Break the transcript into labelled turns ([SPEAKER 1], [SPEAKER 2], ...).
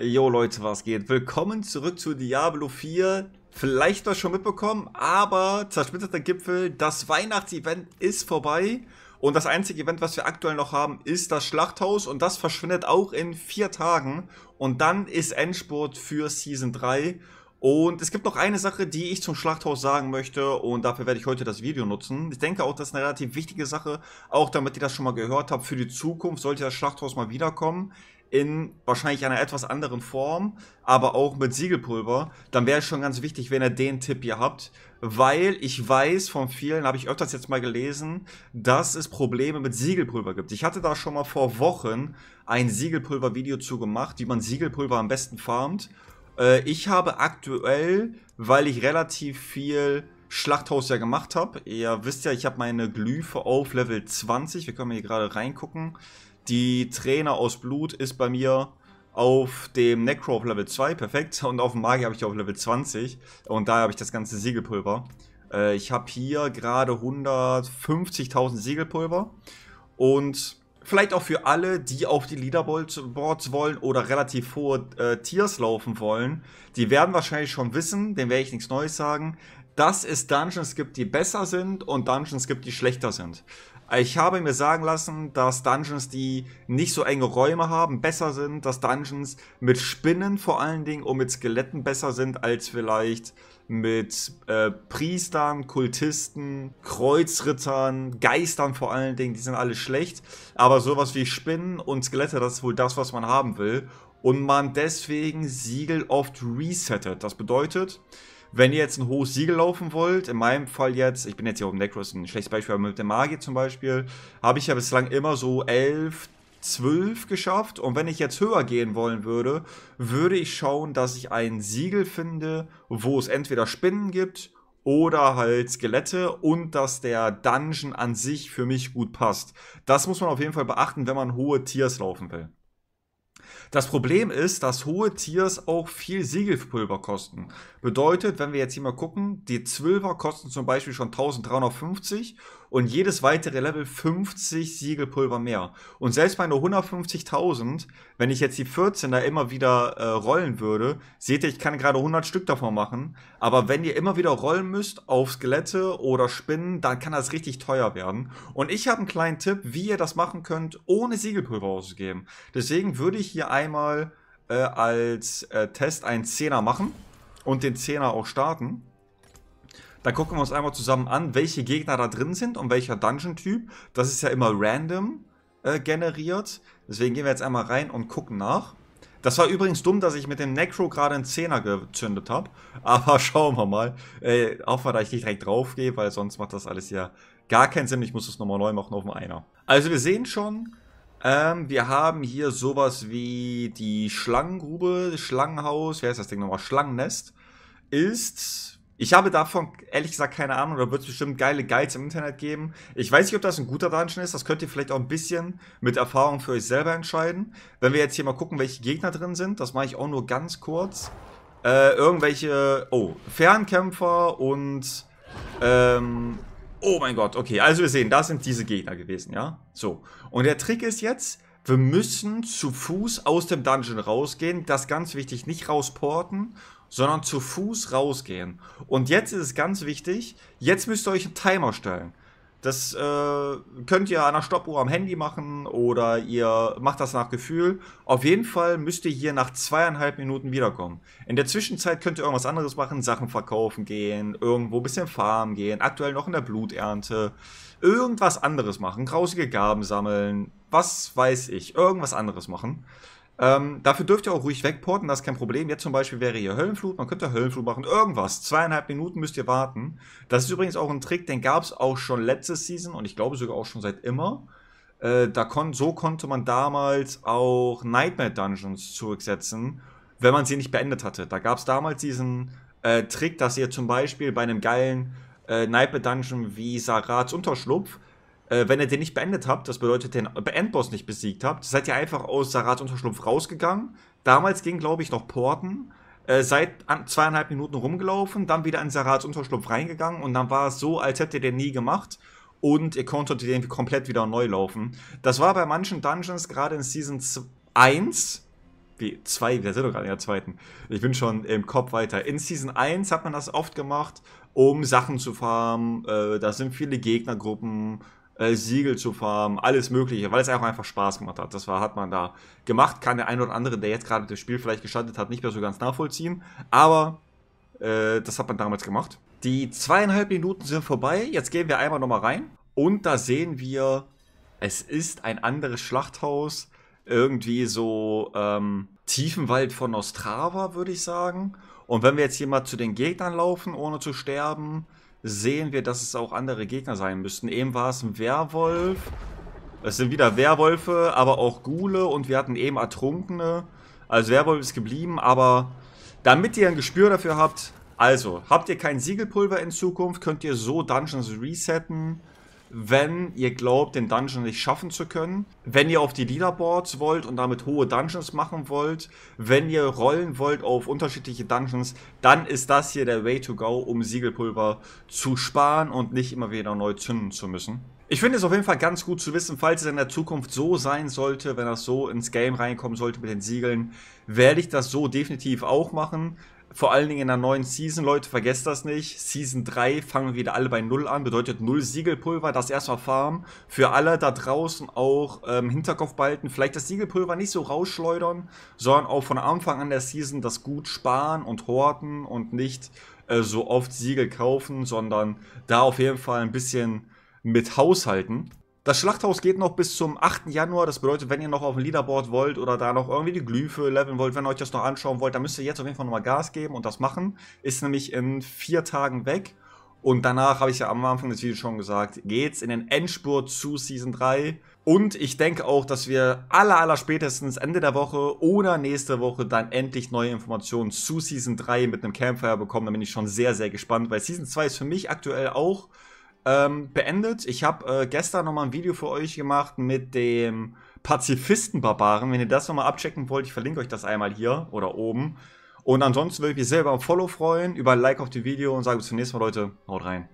[SPEAKER 1] Jo Leute, was geht? Willkommen zurück zu Diablo 4. Vielleicht habt ihr schon mitbekommen, aber zersplitterter Gipfel, das Weihnachtsevent ist vorbei. Und das einzige Event, was wir aktuell noch haben, ist das Schlachthaus und das verschwindet auch in vier Tagen. Und dann ist Endspurt für Season 3. Und es gibt noch eine Sache, die ich zum Schlachthaus sagen möchte und dafür werde ich heute das Video nutzen. Ich denke auch, das ist eine relativ wichtige Sache, auch damit ihr das schon mal gehört habt für die Zukunft, sollte das Schlachthaus mal wiederkommen in wahrscheinlich einer etwas anderen Form, aber auch mit Siegelpulver, dann wäre es schon ganz wichtig, wenn ihr den Tipp hier habt, weil ich weiß von vielen, habe ich öfters jetzt mal gelesen, dass es Probleme mit Siegelpulver gibt. Ich hatte da schon mal vor Wochen ein Siegelpulver-Video zu gemacht, wie man Siegelpulver am besten farmt. Äh, ich habe aktuell, weil ich relativ viel Schlachthaus ja gemacht habe, ihr wisst ja, ich habe meine Glyphe auf Level 20, wir können hier gerade reingucken, die Trainer aus Blut ist bei mir auf dem Necro auf Level 2, perfekt. Und auf dem Magier habe ich die auf Level 20. Und daher habe ich das ganze Siegelpulver. Äh, ich habe hier gerade 150.000 Siegelpulver. Und vielleicht auch für alle, die auf die Leaderboards wollen oder relativ hohe äh, Tiers laufen wollen. Die werden wahrscheinlich schon wissen, dem werde ich nichts Neues sagen dass es Dungeons gibt, die besser sind und Dungeons gibt, die schlechter sind. Ich habe mir sagen lassen, dass Dungeons, die nicht so enge Räume haben, besser sind, dass Dungeons mit Spinnen vor allen Dingen und mit Skeletten besser sind als vielleicht mit äh, Priestern, Kultisten, Kreuzrittern, Geistern vor allen Dingen, die sind alle schlecht. Aber sowas wie Spinnen und Skelette, das ist wohl das, was man haben will. Und man deswegen Siegel oft resettet. Das bedeutet, wenn ihr jetzt ein hohes Siegel laufen wollt, in meinem Fall jetzt, ich bin jetzt hier auf dem Necros ein schlechtes Beispiel, aber mit der Magie zum Beispiel, habe ich ja bislang immer so 11, 12 geschafft. Und wenn ich jetzt höher gehen wollen würde, würde ich schauen, dass ich ein Siegel finde, wo es entweder Spinnen gibt oder halt Skelette und dass der Dungeon an sich für mich gut passt. Das muss man auf jeden Fall beachten, wenn man hohe Tiers laufen will. Das Problem ist, dass hohe Tiers auch viel Siegelpulver kosten. Bedeutet, wenn wir jetzt hier mal gucken, die 12er kosten zum Beispiel schon 1350 und jedes weitere Level 50 Siegelpulver mehr. Und selbst bei nur 150.000, wenn ich jetzt die 14er immer wieder äh, rollen würde, seht ihr, ich kann gerade 100 Stück davon machen. Aber wenn ihr immer wieder rollen müsst auf Skelette oder Spinnen, dann kann das richtig teuer werden. Und ich habe einen kleinen Tipp, wie ihr das machen könnt, ohne Siegelpulver auszugeben. Deswegen würde ich hier einmal äh, als äh, Test einen 10er machen und den 10er auch starten. Dann gucken wir uns einmal zusammen an, welche Gegner da drin sind und welcher Dungeon-Typ. Das ist ja immer random äh, generiert. Deswegen gehen wir jetzt einmal rein und gucken nach. Das war übrigens dumm, dass ich mit dem Necro gerade einen Zehner gezündet habe. Aber schauen wir mal. Äh, auch mal, da ich nicht direkt drauf gehe, weil sonst macht das alles ja gar keinen Sinn. Ich muss das nochmal neu machen auf dem Einer. Also wir sehen schon, ähm, wir haben hier sowas wie die Schlangengrube, Schlangenhaus, wie heißt das Ding nochmal? Schlangennest. Ist ich habe davon ehrlich gesagt keine Ahnung, da wird es bestimmt geile Guides im Internet geben. Ich weiß nicht, ob das ein guter Dungeon ist, das könnt ihr vielleicht auch ein bisschen mit Erfahrung für euch selber entscheiden. Wenn wir jetzt hier mal gucken, welche Gegner drin sind, das mache ich auch nur ganz kurz. Äh, irgendwelche, oh, Fernkämpfer und, ähm, oh mein Gott, okay, also wir sehen, da sind diese Gegner gewesen, ja? So, und der Trick ist jetzt, wir müssen zu Fuß aus dem Dungeon rausgehen, das ganz wichtig, nicht rausporten sondern zu Fuß rausgehen. Und jetzt ist es ganz wichtig, jetzt müsst ihr euch einen Timer stellen. Das äh, könnt ihr an der Stoppuhr am Handy machen oder ihr macht das nach Gefühl. Auf jeden Fall müsst ihr hier nach zweieinhalb Minuten wiederkommen. In der Zwischenzeit könnt ihr irgendwas anderes machen, Sachen verkaufen gehen, irgendwo ein bisschen farmen gehen, aktuell noch in der Bluternte, irgendwas anderes machen, grausige Gaben sammeln, was weiß ich, irgendwas anderes machen. Ähm, dafür dürft ihr auch ruhig wegporten, das ist kein Problem. Jetzt zum Beispiel wäre hier Höllenflut, man könnte Höllenflut machen, irgendwas. Zweieinhalb Minuten müsst ihr warten. Das ist übrigens auch ein Trick, den gab es auch schon letzte Season und ich glaube sogar auch schon seit immer. Äh, da kon so konnte man damals auch Nightmare Dungeons zurücksetzen, wenn man sie nicht beendet hatte. Da gab es damals diesen äh, Trick, dass ihr zum Beispiel bei einem geilen äh, Nightmare Dungeon wie Sarats Unterschlupf äh, wenn ihr den nicht beendet habt, das bedeutet, den Endboss nicht besiegt habt, seid ihr einfach aus Sarats Unterschlupf rausgegangen. Damals ging, glaube ich, noch Porten. Äh, seid an, zweieinhalb Minuten rumgelaufen, dann wieder in Sarats Unterschlupf reingegangen und dann war es so, als hättet ihr den nie gemacht und ihr konntet den komplett wieder neu laufen. Das war bei manchen Dungeons gerade in Season 1, wie 2, wir sind doch gerade in der zweiten, ich bin schon im Kopf weiter. In Season 1 hat man das oft gemacht, um Sachen zu farmen, äh, da sind viele Gegnergruppen äh, Siegel zu farmen, alles Mögliche, weil es auch einfach Spaß gemacht hat. Das war, hat man da gemacht. Kann der ein oder andere, der jetzt gerade das Spiel vielleicht gestartet hat, nicht mehr so ganz nachvollziehen. Aber äh, das hat man damals gemacht. Die zweieinhalb Minuten sind vorbei. Jetzt gehen wir einmal nochmal rein. Und da sehen wir, es ist ein anderes Schlachthaus. Irgendwie so ähm, Tiefenwald von Ostrava, würde ich sagen. Und wenn wir jetzt hier mal zu den Gegnern laufen, ohne zu sterben, sehen wir, dass es auch andere Gegner sein müssten. Eben war es ein Werwolf. Es sind wieder Werwölfe, aber auch Gule und wir hatten eben Ertrunkene. Also Werwolf ist geblieben, aber damit ihr ein Gespür dafür habt, also habt ihr kein Siegelpulver in Zukunft, könnt ihr so Dungeons resetten wenn ihr glaubt, den Dungeon nicht schaffen zu können, wenn ihr auf die Leaderboards wollt und damit hohe Dungeons machen wollt, wenn ihr rollen wollt auf unterschiedliche Dungeons, dann ist das hier der Way to Go, um Siegelpulver zu sparen und nicht immer wieder neu zünden zu müssen. Ich finde es auf jeden Fall ganz gut zu wissen, falls es in der Zukunft so sein sollte, wenn das so ins Game reinkommen sollte mit den Siegeln, werde ich das so definitiv auch machen vor allen Dingen in der neuen Season, Leute, vergesst das nicht. Season 3 fangen wir wieder alle bei Null an, bedeutet Null Siegelpulver, das erstmal farmen. Für alle da draußen auch ähm, Hinterkopf behalten, vielleicht das Siegelpulver nicht so rausschleudern, sondern auch von Anfang an der Season das gut sparen und horten und nicht äh, so oft Siegel kaufen, sondern da auf jeden Fall ein bisschen mit haushalten. Das Schlachthaus geht noch bis zum 8. Januar. Das bedeutet, wenn ihr noch auf dem Leaderboard wollt oder da noch irgendwie die Glyphe leveln wollt, wenn ihr euch das noch anschauen wollt, dann müsst ihr jetzt auf jeden Fall nochmal Gas geben und das machen. Ist nämlich in vier Tagen weg. Und danach, habe ich ja am Anfang des Videos schon gesagt, geht's in den Endspurt zu Season 3. Und ich denke auch, dass wir aller, aller spätestens Ende der Woche oder nächste Woche dann endlich neue Informationen zu Season 3 mit einem Campfire bekommen. Da bin ich schon sehr, sehr gespannt, weil Season 2 ist für mich aktuell auch ähm, beendet. Ich habe äh, gestern nochmal ein Video für euch gemacht mit dem Pazifisten-Barbaren. Wenn ihr das nochmal abchecken wollt, ich verlinke euch das einmal hier oder oben. Und ansonsten würde ich mich selber auf Follow freuen, über ein Like auf die Video und sage bis zum nächsten Mal, Leute. Haut rein.